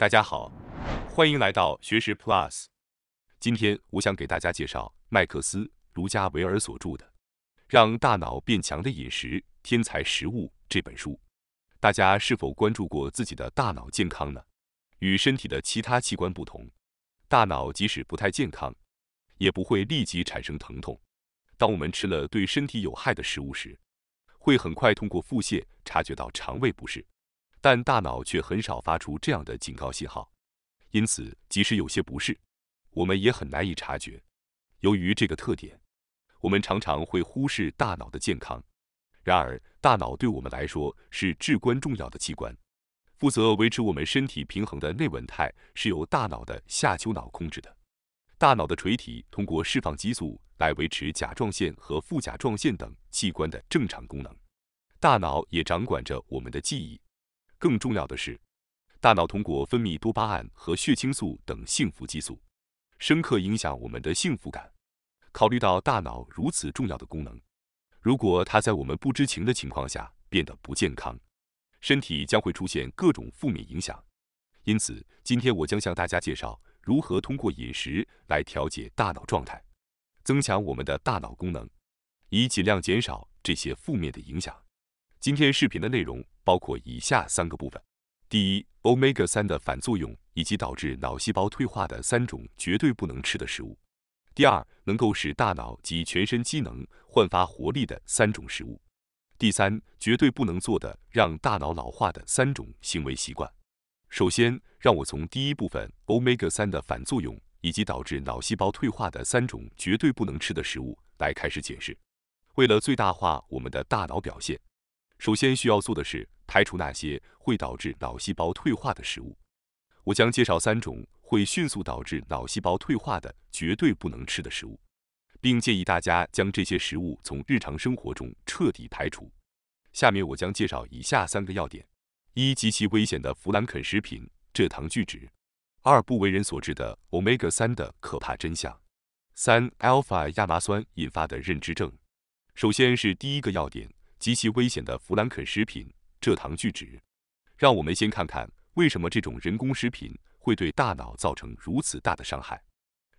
大家好，欢迎来到学识 Plus。今天我想给大家介绍麦克斯·卢加维尔所著的《让大脑变强的饮食：天才食物》这本书。大家是否关注过自己的大脑健康呢？与身体的其他器官不同，大脑即使不太健康，也不会立即产生疼痛。当我们吃了对身体有害的食物时，会很快通过腹泻察觉到肠胃不适。但大脑却很少发出这样的警告信号，因此即使有些不适，我们也很难以察觉。由于这个特点，我们常常会忽视大脑的健康。然而，大脑对我们来说是至关重要的器官。负责维持我们身体平衡的内稳态是由大脑的下丘脑控制的。大脑的垂体通过释放激素来维持甲状腺和副甲状腺等器官的正常功能。大脑也掌管着我们的记忆。更重要的是，大脑通过分泌多巴胺和血清素等幸福激素，深刻影响我们的幸福感。考虑到大脑如此重要的功能，如果它在我们不知情的情况下变得不健康，身体将会出现各种负面影响。因此，今天我将向大家介绍如何通过饮食来调节大脑状态，增强我们的大脑功能，以尽量减少这些负面的影响。今天视频的内容。包括以下三个部分：第一，omega-3 的反作用以及导致脑细胞退化的三种绝对不能吃的食物；第二，能够使大脑及全身机能焕发活力的三种食物；第三，绝对不能做的让大脑老化的三种行为习惯。首先，让我从第一部分，omega-3 的反作用以及导致脑细胞退化的三种绝对不能吃的食物来开始解释。为了最大化我们的大脑表现。首先需要做的是排除那些会导致脑细胞退化的食物。我将介绍三种会迅速导致脑细胞退化的绝对不能吃的食物，并建议大家将这些食物从日常生活中彻底排除。下面我将介绍以下三个要点：一、极其危险的弗兰肯食品——蔗糖聚酯；二、不为人所知的 omega 三的可怕真相；三、p h 法亚麻酸引发的认知症。首先是第一个要点。极其危险的弗兰肯食品蔗糖聚酯。让我们先看看为什么这种人工食品会对大脑造成如此大的伤害。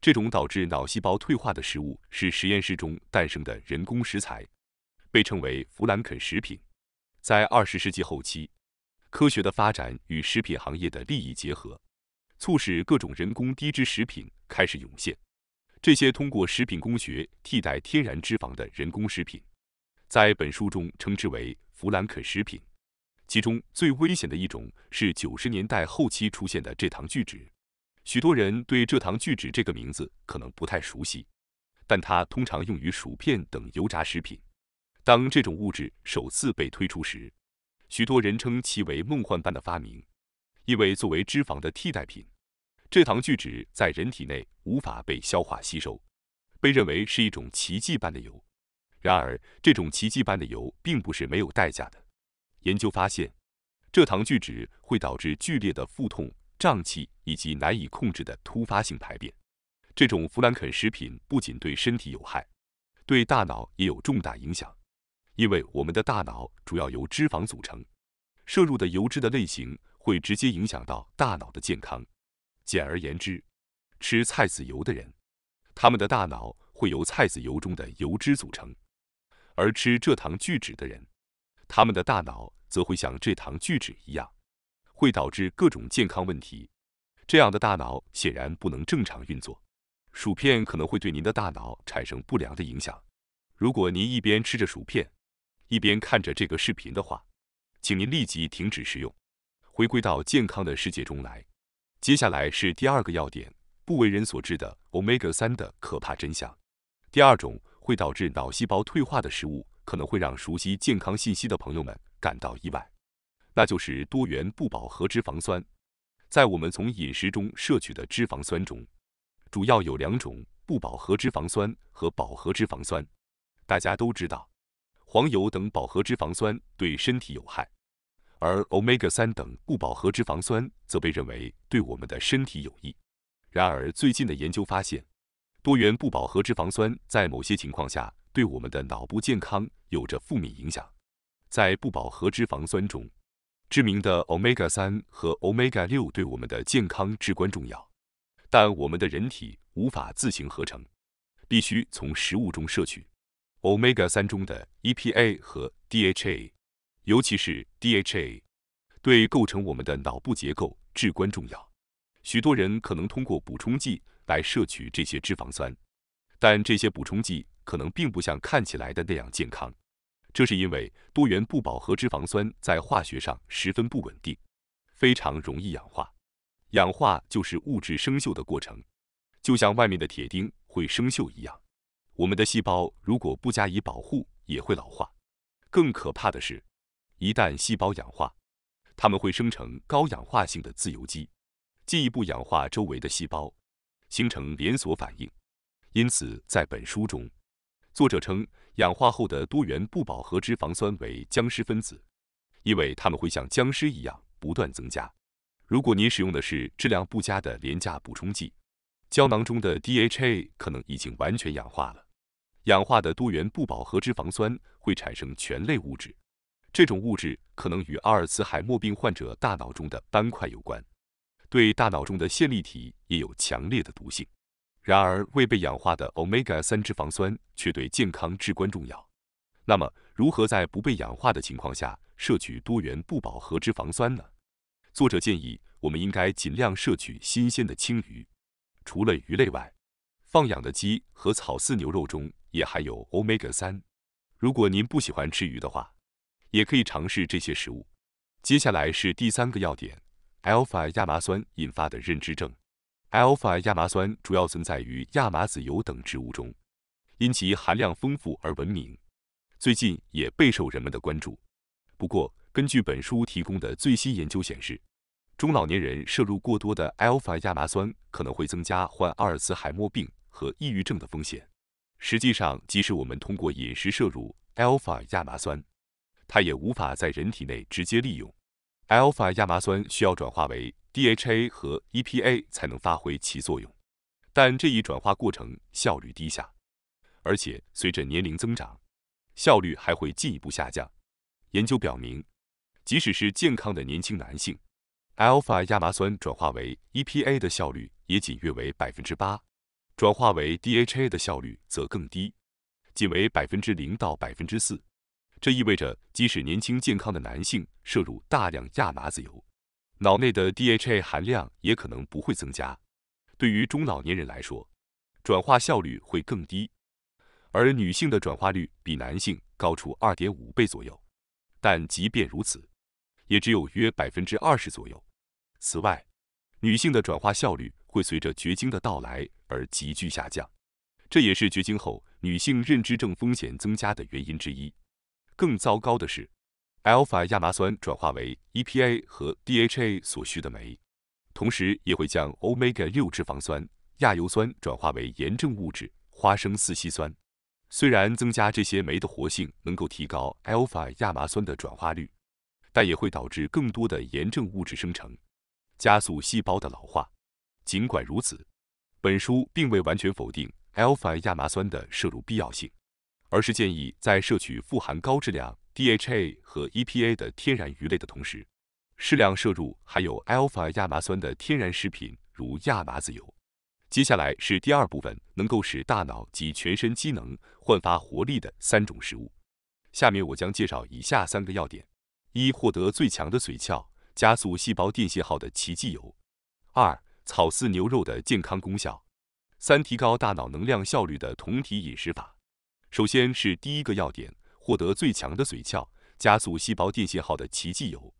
这种导致脑细胞退化的食物是实验室中诞生的人工食材，被称为弗兰肯食品。在二十世纪后期，科学的发展与食品行业的利益结合，促使各种人工低脂食品开始涌现。这些通过食品工学替代天然脂肪的人工食品。在本书中称之为弗兰肯食品，其中最危险的一种是九十年代后期出现的蔗糖聚酯。许多人对蔗糖聚酯这个名字可能不太熟悉，但它通常用于薯片等油炸食品。当这种物质首次被推出时，许多人称其为梦幻般的发明，因为作为脂肪的替代品，蔗糖聚酯在人体内无法被消化吸收，被认为是一种奇迹般的油。然而，这种奇迹般的油并不是没有代价的。研究发现，蔗糖聚酯会导致剧烈的腹痛、胀气以及难以控制的突发性排便。这种弗兰肯食品不仅对身体有害，对大脑也有重大影响。因为我们的大脑主要由脂肪组成，摄入的油脂的类型会直接影响到大脑的健康。简而言之，吃菜籽油的人，他们的大脑会由菜籽油中的油脂组成。而吃蔗糖聚酯的人，他们的大脑则会像蔗糖聚酯一样，会导致各种健康问题。这样的大脑显然不能正常运作。薯片可能会对您的大脑产生不良的影响。如果您一边吃着薯片，一边看着这个视频的话，请您立即停止食用，回归到健康的世界中来。接下来是第二个要点：不为人所知的 omega-3 的可怕真相。第二种。会导致脑细胞退化的食物，可能会让熟悉健康信息的朋友们感到意外，那就是多元不饱和脂肪酸。在我们从饮食中摄取的脂肪酸中，主要有两种不饱和脂肪酸和饱和脂肪酸。大家都知道，黄油等饱和脂肪酸对身体有害，而 omega-3 等不饱和脂肪酸则被认为对我们的身体有益。然而，最近的研究发现，多元不饱和脂肪酸在某些情况下对我们的脑部健康有着负面影响。在不饱和脂肪酸中，知名的 omega-3 和 omega-6 对我们的健康至关重要，但我们的人体无法自行合成，必须从食物中摄取。omega-3 中的 EPA 和 DHA，尤其是 DHA，对构成我们的脑部结构至关重要。许多人可能通过补充剂。来摄取这些脂肪酸，但这些补充剂可能并不像看起来的那样健康，这是因为多元不饱和脂肪酸在化学上十分不稳定，非常容易氧化。氧化就是物质生锈的过程，就像外面的铁钉会生锈一样。我们的细胞如果不加以保护，也会老化。更可怕的是，一旦细胞氧化，它们会生成高氧化性的自由基，进一步氧化周围的细胞。形成连锁反应，因此在本书中，作者称氧化后的多元不饱和脂肪酸为“僵尸分子”，因为它们会像僵尸一样不断增加。如果您使用的是质量不佳的廉价补充剂，胶囊中的 DHA 可能已经完全氧化了。氧化的多元不饱和脂肪酸会产生醛类物质，这种物质可能与阿尔茨海默病患者大脑中的斑块有关。对大脑中的线粒体也有强烈的毒性，然而未被氧化的 omega-3 脂肪酸却对健康至关重要。那么，如何在不被氧化的情况下摄取多元不饱和脂肪酸呢？作者建议，我们应该尽量摄取新鲜的青鱼。除了鱼类外，放养的鸡和草饲牛肉中也含有 omega-3。如果您不喜欢吃鱼的话，也可以尝试这些食物。接下来是第三个要点。α 亚麻酸引发的认知症。α 亚麻酸主要存在于亚麻籽油等植物中，因其含量丰富而闻名，最近也备受人们的关注。不过，根据本书提供的最新研究显示，中老年人摄入过多的 α 亚麻酸可能会增加患阿尔茨海默病和抑郁症的风险。实际上，即使我们通过饮食摄入 α 亚麻酸，它也无法在人体内直接利用。α 亚麻酸需要转化为 DHA 和 EPA 才能发挥其作用，但这一转化过程效率低下，而且随着年龄增长，效率还会进一步下降。研究表明，即使是健康的年轻男性，α 亚麻酸转化为 EPA 的效率也仅约为百分之八，转化为 DHA 的效率则更低，仅为百分之零到百分之四。这意味着，即使年轻健康的男性摄入大量亚麻籽油，脑内的 DHA 含量也可能不会增加。对于中老年人来说，转化效率会更低，而女性的转化率比男性高出二点五倍左右。但即便如此，也只有约百分之二十左右。此外，女性的转化效率会随着绝经的到来而急剧下降，这也是绝经后女性认知症风险增加的原因之一。更糟糕的是，alpha 亚麻酸转化为 EPA 和 DHA 所需的酶，同时也会将 omega-6 脂肪酸亚油酸转化为炎症物质花生四烯酸。虽然增加这些酶的活性能够提高 alpha 亚麻酸的转化率，但也会导致更多的炎症物质生成，加速细胞的老化。尽管如此，本书并未完全否定 alpha 亚麻酸的摄入必要性。而是建议在摄取富含高质量 DHA 和 EPA 的天然鱼类的同时，适量摄入含有 alpha 亚麻酸的天然食品，如亚麻籽油。接下来是第二部分，能够使大脑及全身机能焕发活力的三种食物。下面我将介绍以下三个要点：一、获得最强的髓鞘，加速细胞电信号的奇迹油；二、草饲牛肉的健康功效；三、提高大脑能量效率的酮体饮食法。首先是第一个要点，获得最强的髓鞘，加速细胞电信号的奇迹油。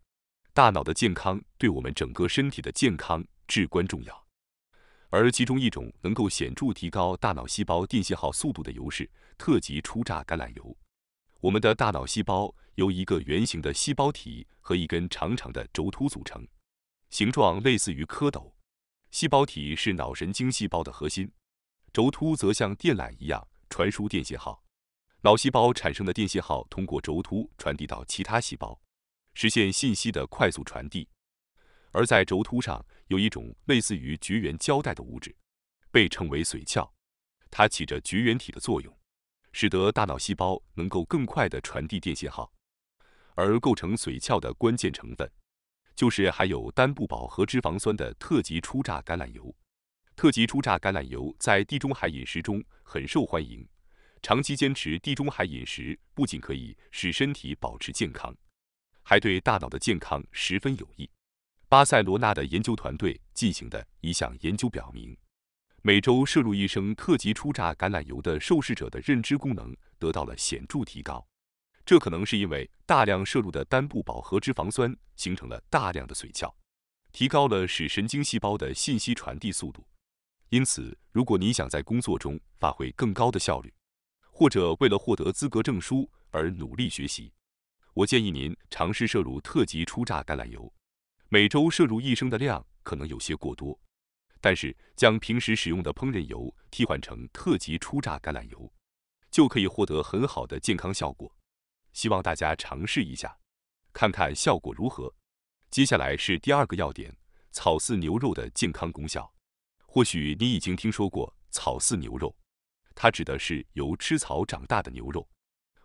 大脑的健康对我们整个身体的健康至关重要，而其中一种能够显著提高大脑细胞电信号速度的油是特级初榨橄榄油。我们的大脑细胞由一个圆形的细胞体和一根长长的轴突组成，形状类似于蝌蚪。细胞体是脑神经细胞的核心，轴突则像电缆一样。传输电信号，脑细胞产生的电信号通过轴突传递到其他细胞，实现信息的快速传递。而在轴突上有一种类似于绝缘胶带的物质，被称为髓鞘，它起着绝缘体的作用，使得大脑细胞能够更快地传递电信号。而构成髓鞘的关键成分，就是含有单不饱和脂肪酸的特级初榨橄榄油。特级初榨橄榄油在地中海饮食中很受欢迎。长期坚持地中海饮食不仅可以使身体保持健康，还对大脑的健康十分有益。巴塞罗那的研究团队进行的一项研究表明，每周摄入一升特级初榨橄榄油的受试者的认知功能得到了显著提高。这可能是因为大量摄入的单不饱和脂肪酸形成了大量的髓鞘，提高了使神经细胞的信息传递速度。因此，如果您想在工作中发挥更高的效率，或者为了获得资格证书而努力学习，我建议您尝试摄入特级初榨橄榄油。每周摄入一升的量可能有些过多，但是将平时使用的烹饪油替换成特级初榨橄榄油，就可以获得很好的健康效果。希望大家尝试一下，看看效果如何。接下来是第二个要点：草饲牛肉的健康功效。或许你已经听说过“草饲牛肉”，它指的是由吃草长大的牛肉。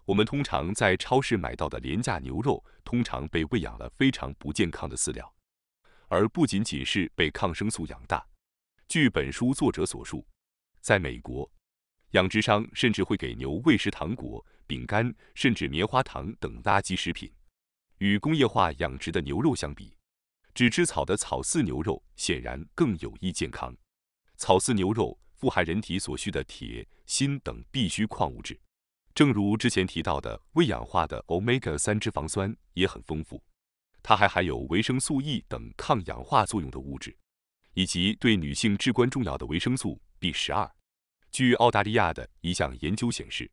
我们通常在超市买到的廉价牛肉，通常被喂养了非常不健康的饲料，而不仅仅是被抗生素养大。据本书作者所述，在美国，养殖商甚至会给牛喂食糖果、饼干，甚至棉花糖等垃圾食品。与工业化养殖的牛肉相比，只吃草的草饲牛肉显然更有益健康。草饲牛肉富含人体所需的铁、锌等必需矿物质。正如之前提到的，未氧化的 omega 三脂肪酸也很丰富。它还含有维生素 E 等抗氧化作用的物质，以及对女性至关重要的维生素 B 十二。据澳大利亚的一项研究显示，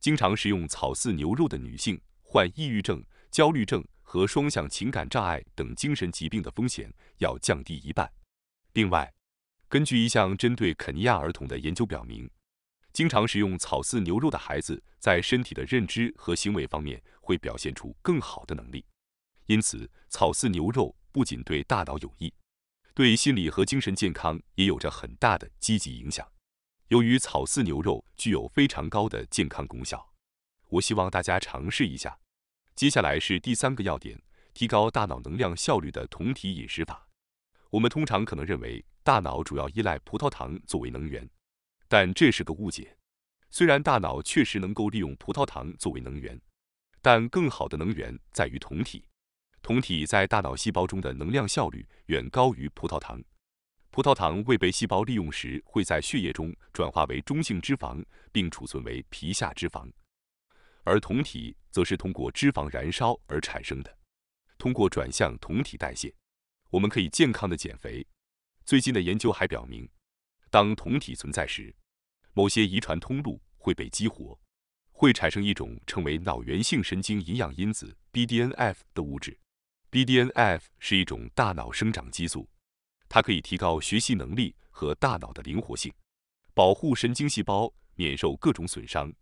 经常食用草饲牛肉的女性，患抑郁症、焦虑症和双向情感障碍等精神疾病的风险要降低一半。另外，根据一项针对肯尼亚儿童的研究表明，经常食用草饲牛肉的孩子在身体的认知和行为方面会表现出更好的能力。因此，草饲牛肉不仅对大脑有益，对心理和精神健康也有着很大的积极影响。由于草饲牛肉具有非常高的健康功效，我希望大家尝试一下。接下来是第三个要点：提高大脑能量效率的酮体饮食法。我们通常可能认为大脑主要依赖葡萄糖作为能源，但这是个误解。虽然大脑确实能够利用葡萄糖作为能源，但更好的能源在于酮体。酮体在大脑细胞中的能量效率远高于葡萄糖。葡萄糖未被细胞利用时，会在血液中转化为中性脂肪，并储存为皮下脂肪；而酮体则是通过脂肪燃烧而产生的，通过转向酮体代谢。我们可以健康的减肥。最近的研究还表明，当酮体存在时，某些遗传通路会被激活，会产生一种称为脑源性神经营养因子 （BDNF） 的物质。BDNF 是一种大脑生长激素，它可以提高学习能力和大脑的灵活性，保护神经细胞免受各种损伤，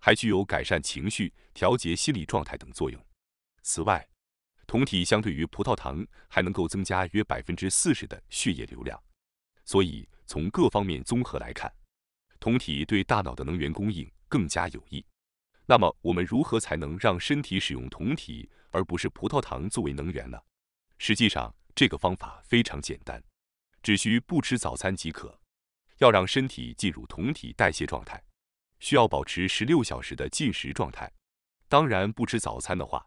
还具有改善情绪、调节心理状态等作用。此外，酮体相对于葡萄糖还能够增加约百分之四十的血液流量，所以从各方面综合来看，酮体对大脑的能源供应更加有益。那么我们如何才能让身体使用酮体而不是葡萄糖作为能源呢？实际上这个方法非常简单，只需不吃早餐即可。要让身体进入酮体代谢状态，需要保持十六小时的进食状态。当然不吃早餐的话。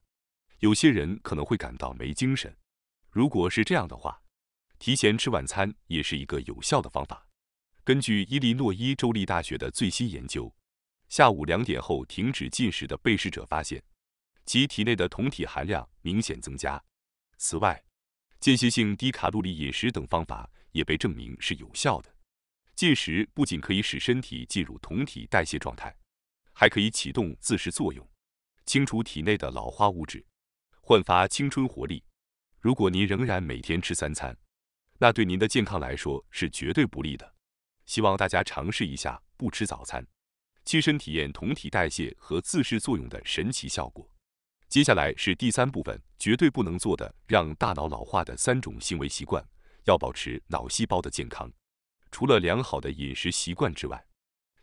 有些人可能会感到没精神，如果是这样的话，提前吃晚餐也是一个有效的方法。根据伊利诺伊州立大学的最新研究，下午两点后停止进食的被试者发现，其体内的酮体含量明显增加。此外，间歇性低卡路里饮食等方法也被证明是有效的。进食不仅可以使身体进入酮体代谢状态，还可以启动自噬作用，清除体内的老化物质。焕发青春活力。如果您仍然每天吃三餐，那对您的健康来说是绝对不利的。希望大家尝试一下不吃早餐，亲身体验酮体代谢和自噬作用的神奇效果。接下来是第三部分，绝对不能做的让大脑老化的三种行为习惯。要保持脑细胞的健康，除了良好的饮食习惯之外，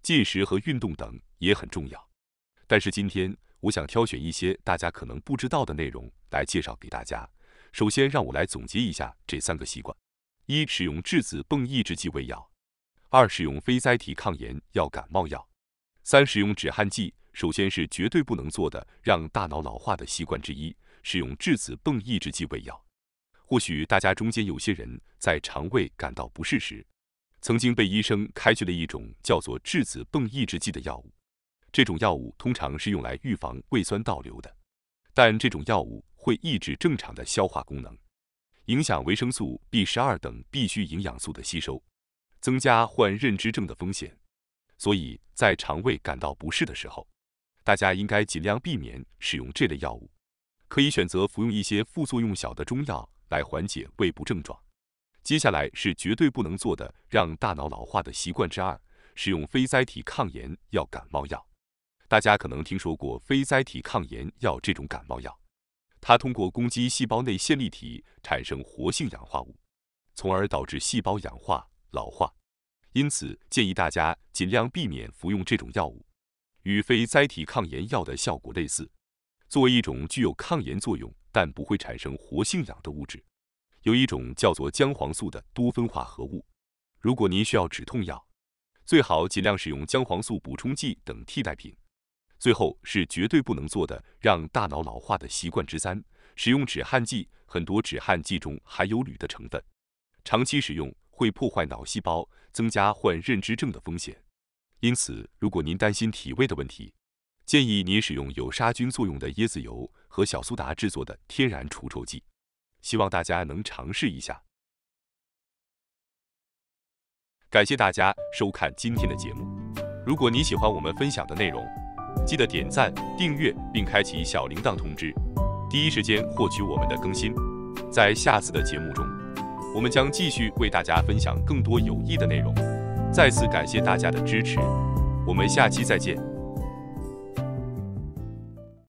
进食和运动等也很重要。但是今天。我想挑选一些大家可能不知道的内容来介绍给大家。首先，让我来总结一下这三个习惯：一、使用质子泵抑制剂喂药；二、使用非甾体抗炎药感冒药；三、使用止汗剂。首先是绝对不能做的，让大脑老化的习惯之一，使用质子泵抑制剂喂药。或许大家中间有些人在肠胃感到不适时，曾经被医生开具了一种叫做质子泵抑制剂的药物。这种药物通常是用来预防胃酸倒流的，但这种药物会抑制正常的消化功能，影响维生素 B12 等必需营养素的吸收，增加患认知症的风险。所以在肠胃感到不适的时候，大家应该尽量避免使用这类药物，可以选择服用一些副作用小的中药来缓解胃部症状。接下来是绝对不能做的让大脑老化的习惯之二：使用非甾体抗炎药感冒药。大家可能听说过非甾体抗炎药这种感冒药，它通过攻击细胞内线粒体产生活性氧化物，从而导致细胞氧化老化。因此，建议大家尽量避免服用这种药物。与非甾体抗炎药的效果类似，作为一种具有抗炎作用但不会产生活性氧的物质，有一种叫做姜黄素的多酚化合物。如果您需要止痛药，最好尽量使用姜黄素补充剂等替代品。最后是绝对不能做的，让大脑老化的习惯之三：使用止汗剂。很多止汗剂中含有铝的成分，长期使用会破坏脑细胞，增加患认知症的风险。因此，如果您担心体味的问题，建议您使用有杀菌作用的椰子油和小苏打制作的天然除臭剂。希望大家能尝试一下。感谢大家收看今天的节目。如果你喜欢我们分享的内容，记得点赞、订阅并开启小铃铛通知，第一时间获取我们的更新。在下次的节目中，我们将继续为大家分享更多有益的内容。再次感谢大家的支持，我们下期再见。